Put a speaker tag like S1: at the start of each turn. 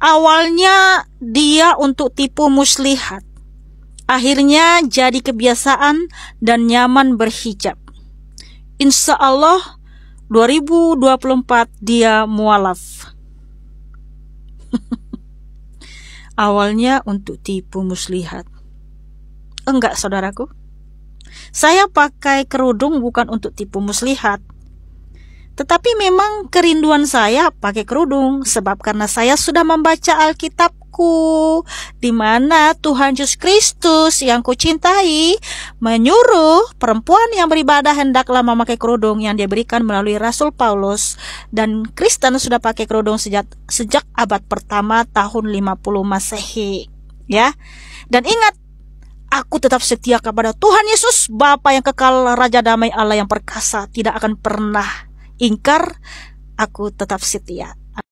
S1: Awalnya dia untuk tipu muslihat. Akhirnya jadi kebiasaan dan nyaman berhijab. Insya Allah 2024 dia mualaf. Awalnya untuk tipu muslihat. Enggak saudaraku. Saya pakai kerudung bukan untuk tipu muslihat. Tetapi memang kerinduan saya pakai kerudung sebab karena saya sudah membaca Alkitabku di mana Tuhan Yesus Kristus yang kucintai menyuruh perempuan yang beribadah hendaklah memakai kerudung yang diberikan melalui Rasul Paulus dan Kristen sudah pakai kerudung sejak sejak abad pertama tahun 50 Masehi ya. Dan ingat aku tetap setia kepada Tuhan Yesus Bapa yang kekal Raja Damai Allah yang perkasa tidak akan pernah ingkar, aku tetap setia.